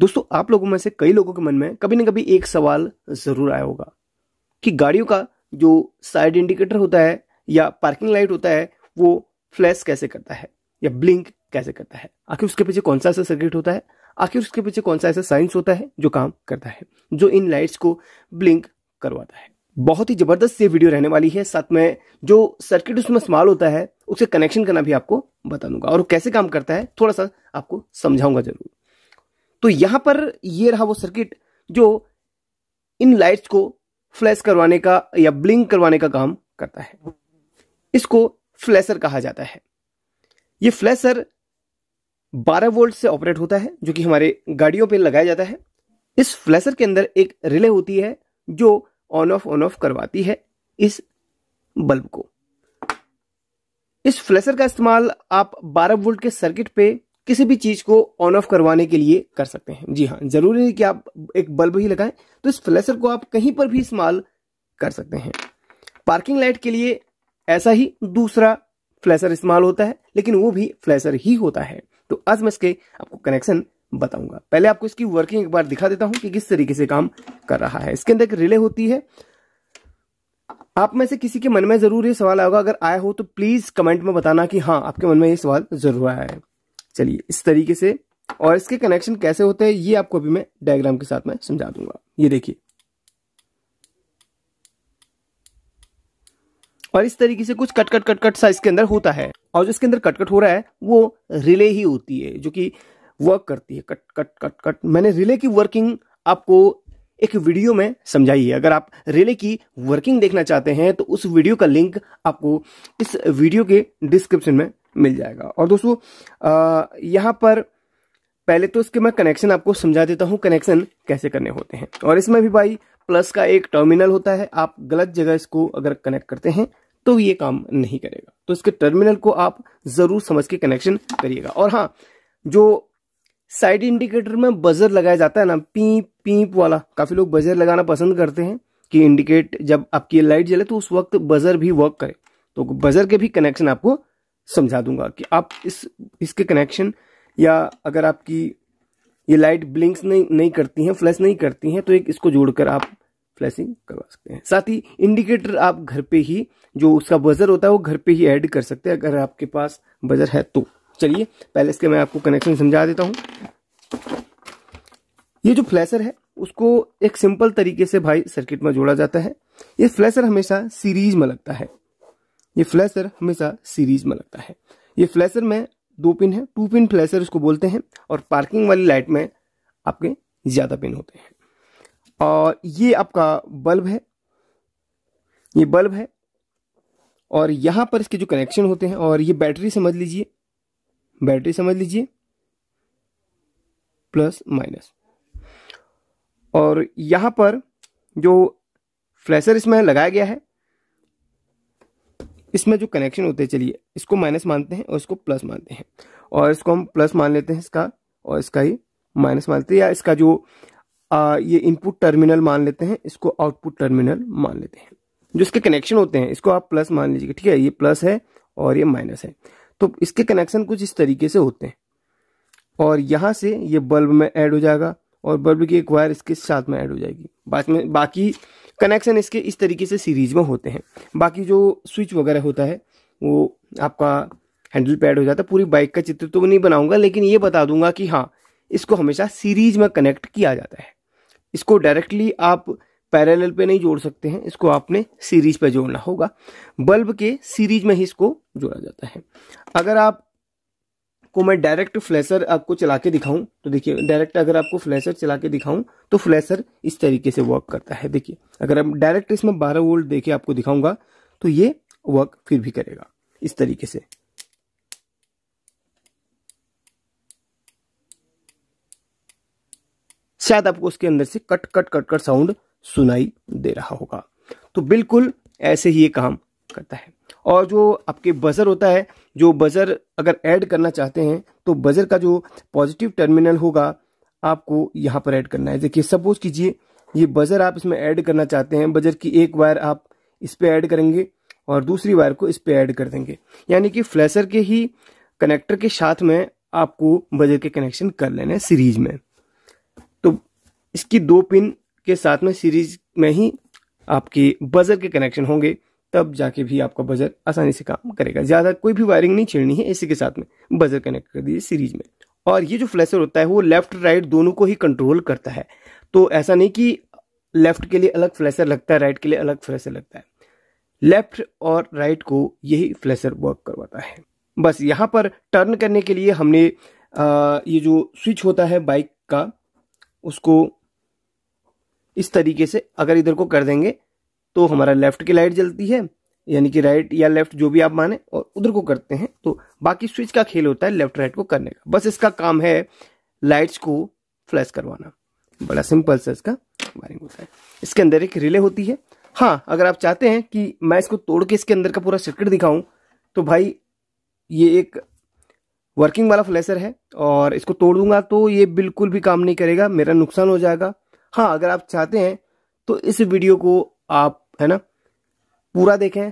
दोस्तों आप लोगों में से कई लोगों के मन में कभी ना कभी एक सवाल ज़रूर आया होगा कि गाड़ियों का जो साइड इंडिकेटर होता है या पार्किंग लाइट होता है वो फ्लैश कैसे करता है या ब्लिंक कैसे करता है आखिर उसके पीछे कौन सा ऐसा सर्किट होता है आखिर उसके पीछे कौन सा ऐसा साइंस होता है जो काम करता है जो इन लाइट्स को ब्लिंक करवाता है बहुत ही जबरदस्त ये वीडियो रहने वाली है साथ में जो सर्किट उसमें इस्तेमाल होता है उसे कनेक्शन करना भी आपको बता दूंगा और कैसे काम करता है थोड़ा सा आपको समझाऊंगा जरूर तो यहां पर ये रहा वो सर्किट जो इन लाइट्स को फ्लैश करवाने का या ब्लिंक करवाने का काम करता है इसको फ्लैशर कहा जाता है ये फ्लैशर 12 वोल्ट से ऑपरेट होता है जो कि हमारे गाड़ियों पे लगाया जाता है इस फ्लैशर के अंदर एक रिले होती है जो ऑन ऑफ ऑन ऑफ करवाती है इस बल्ब को इस फ्लैशर का इस्तेमाल आप 12 वोल्ट के सर्किट पे किसी भी चीज को ऑन ऑफ करवाने के लिए कर सकते हैं जी हाँ जरूरी नहीं कि आप एक बल्ब ही लगाएं तो इस फ्लैशर को आप कहीं पर भी इस्तेमाल कर सकते हैं पार्किंग लाइट के लिए ऐसा ही दूसरा फ्लैशर इस्तेमाल होता है लेकिन वो भी फ्लैशर ही होता है तो आज मैं इसके आपको कनेक्शन बताऊंगा पहले आपको इसकी वर्किंग एक बार दिखा देता हूं कि किस तरीके से काम कर रहा है इसके अंदर एक रिले होती है आप में से किसी के मन में जरूर ये सवाल आएगा अगर आया हो तो प्लीज कमेंट में बताना कि हाँ आपके मन में ये सवाल जरूर आया है चलिए इस तरीके से और इसके कनेक्शन कैसे होते हैं ये आपको अभी मैं डायग्राम के साथ में समझा दूंगा ये देखिए और इस तरीके से कुछ कट कट कट कट सा इसके अंदर होता है और जो इसके अंदर कट कट हो रहा है वो रिले ही होती है जो कि वर्क करती है कट कट कट कट मैंने रिले की वर्किंग आपको एक वीडियो में समझाई है अगर आप रिले की वर्किंग देखना चाहते हैं तो उस वीडियो का लिंक आपको इस वीडियो के डिस्क्रिप्शन में मिल जाएगा और दोस्तों यहाँ पर पहले तो इसके मैं कनेक्शन आपको समझा देता हूँ कनेक्शन कैसे करने होते हैं और इसमें भी भाई प्लस का एक टर्मिनल होता है आप गलत जगह इसको अगर कनेक्ट करते हैं तो ये काम नहीं करेगा तो इसके टर्मिनल को आप जरूर समझ के कनेक्शन करिएगा और हाँ जो साइड इंडिकेटर में बजर लगाया जाता है ना पीप पीप वाला काफी लोग बजर लगाना पसंद करते हैं कि इंडिकेट जब आपकी लाइट जले तो उस वक्त बजर भी वर्क करे तो बजर के भी कनेक्शन आपको समझा दूंगा कि आप इस इसके कनेक्शन या अगर आपकी ये लाइट ब्लिंक्स नहीं नहीं करती हैं फ्लैश नहीं करती हैं तो एक इसको जोड़कर आप फ्लैशिंग करवा सकते हैं साथ ही इंडिकेटर आप घर पे ही जो उसका बजर होता है वो घर पे ही ऐड कर सकते हैं अगर आपके पास बजर है तो चलिए पहले इसके मैं आपको कनेक्शन समझा देता हूँ ये जो फ्लैशर है उसको एक सिंपल तरीके से भाई सर्किट में जोड़ा जाता है ये फ्लैशर हमेशा सीरीज में लगता है ये फ्लैशर हमेशा सीरीज में लगता है ये फ्लैशर में दो पिन है टू पिन फ्लैशर इसको बोलते हैं और पार्किंग वाली लाइट में आपके ज़्यादा पिन होते हैं और ये आपका बल्ब है ये बल्ब है और यहां पर इसके जो कनेक्शन होते हैं और ये बैटरी समझ लीजिए बैटरी समझ लीजिए प्लस माइनस और यहां पर जो फ्लैशर इसमें लगाया गया है इसमें जो कनेक्शन होते हैं चलिए इसको माइनस मानते हैं और इसको प्लस मानते हैं और इसको हम प्लस मान लेते हैं इसका और इसका ही माइनस मानते हैं या इसका जो आ, ये इनपुट टर्मिनल मान लेते हैं इसको आउटपुट टर्मिनल मान लेते हैं जो इसके कनेक्शन होते हैं इसको आप प्लस मान लीजिएगा ठीक है ये प्लस है और ये माइनस है तो इसके कनेक्शन कुछ इस तरीके से होते हैं और यहाँ से ये बल्ब में ऐड हो जाएगा और बल्ब की एक वायर इसके साथ में ऐड हो जाएगी बाद में बाकी कनेक्शन इसके इस तरीके से सीरीज में होते हैं बाकी जो स्विच वगैरह होता है वो आपका हैंडल पैड हो जाता है पूरी बाइक का चित्र तो नहीं बनाऊंगा लेकिन ये बता दूंगा कि हाँ इसको हमेशा सीरीज में कनेक्ट किया जाता है इसको डायरेक्टली आप पैरेलल पे नहीं जोड़ सकते हैं इसको आपने सीरीज पे जोड़ना होगा बल्ब के सीरीज में ही इसको जोड़ा जाता है अगर आप को मैं डायरेक्ट फ्लैशर आपको चला के दिखाऊं तो देखिए डायरेक्ट अगर आपको फ्लैशर चला के दिखाऊं तो फ्लैशर इस तरीके से वर्क करता है देखिए अगर आप डायरेक्ट इसमें बारह वोल्ट देके आपको दिखाऊंगा तो ये वर्क फिर भी करेगा इस तरीके से शायद आपको उसके अंदर से cut cut cut cut sound सुनाई दे रहा होगा तो बिल्कुल ऐसे ही ये काम करता है और जो आपके बज़र होता है जो बज़र अगर ऐड करना चाहते हैं तो बज़र का जो पॉजिटिव टर्मिनल होगा आपको यहाँ पर ऐड करना है देखिए सपोज कीजिए ये बज़र आप इसमें ऐड करना चाहते हैं बज़र की एक वायर आप इस पर ऐड करेंगे और दूसरी वायर को इस पर ऐड कर देंगे यानी कि फ्लैशर के ही कनेक्टर के साथ में आपको बजर के कनेक्शन कर लेना है सीरीज में तो इसकी दो पिन के साथ में सीरीज में ही आपके बजर के कनेक्शन होंगे तब जाके भी आपका बजर आसानी से काम करेगा ज़्यादा कोई भी वायरिंग नहीं छेड़नी है इसी के साथ में बजर कनेक्ट कर दीजिए सीरीज में और ये जो फ्लैशर होता है वो लेफ्ट राइट दोनों को ही कंट्रोल करता है तो ऐसा नहीं कि लेफ्ट के लिए अलग फ्लैशर लगता है राइट के लिए अलग फ्लैशर लगता है लेफ्ट और राइट को यही फ्लैशर वर्क करवाता है बस यहां पर टर्न करने के लिए हमने आ, ये जो स्विच होता है बाइक का उसको इस तरीके से अगर इधर को कर देंगे तो हमारा लेफ्ट की लाइट जलती है यानी कि राइट या लेफ्ट जो भी आप माने और उधर को करते हैं तो बाकी स्विच का खेल होता है लेफ्ट राइट को करने का बस इसका काम है लाइट्स को फ्लैश करवाना बड़ा सिंपल सा इसका वायरिंग होता है इसके अंदर एक रिले होती है हाँ अगर आप चाहते हैं कि मैं इसको तोड़ के इसके अंदर का पूरा सर्किट दिखाऊं तो भाई ये एक वर्किंग वाला फ्लैशर है और इसको तोड़ दूंगा तो ये बिल्कुल भी काम नहीं करेगा मेरा नुकसान हो जाएगा हाँ अगर आप चाहते हैं तो इस वीडियो को आप है ना पूरा देखें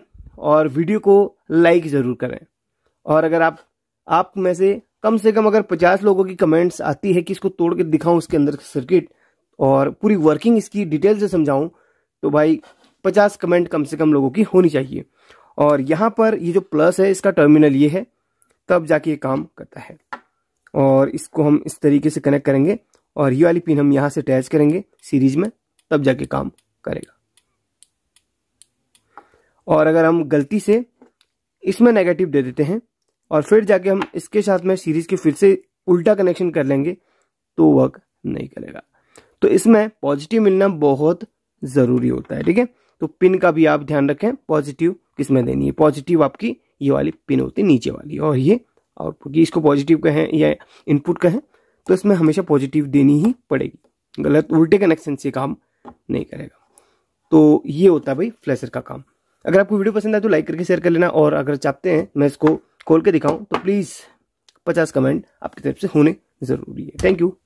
और वीडियो को लाइक ज़रूर करें और अगर आप आप में से कम से कम अगर पचास लोगों की कमेंट्स आती है कि इसको तोड़ के दिखाऊं इसके अंदर सर्किट और पूरी वर्किंग इसकी डिटेल से समझाऊं तो भाई पचास कमेंट कम से कम लोगों की होनी चाहिए और यहाँ पर ये जो प्लस है इसका टर्मिनल ये है तब जाके ये काम करता है और इसको हम इस तरीके से कनेक्ट करेंगे और ये वाली पिन हम यहाँ से अटैच करेंगे सीरीज में तब जाके काम करेगा और अगर हम गलती से इसमें नेगेटिव दे देते हैं और फिर जाके हम इसके साथ में सीरीज के फिर से उल्टा कनेक्शन कर लेंगे तो वर्क नहीं करेगा तो इसमें पॉजिटिव मिलना बहुत ज़रूरी होता है ठीक है तो पिन का भी आप ध्यान रखें पॉजिटिव किस में देनी है पॉजिटिव आपकी ये वाली पिन होती है नीचे वाली और ये आउटपुट की इसको पॉजिटिव कहें या इनपुट कहें तो इसमें हमेशा पॉजिटिव देनी ही पड़ेगी गलत उल्टे कनेक्शन से काम नहीं करेगा तो ये होता है भाई फ्लैशर का काम अगर आपको वीडियो पसंद आए तो लाइक करके शेयर कर लेना और अगर चाहते हैं मैं इसको खोल के दिखाऊं तो प्लीज़ पचास कमेंट आपकी तरफ से होने ज़रूरी है थैंक यू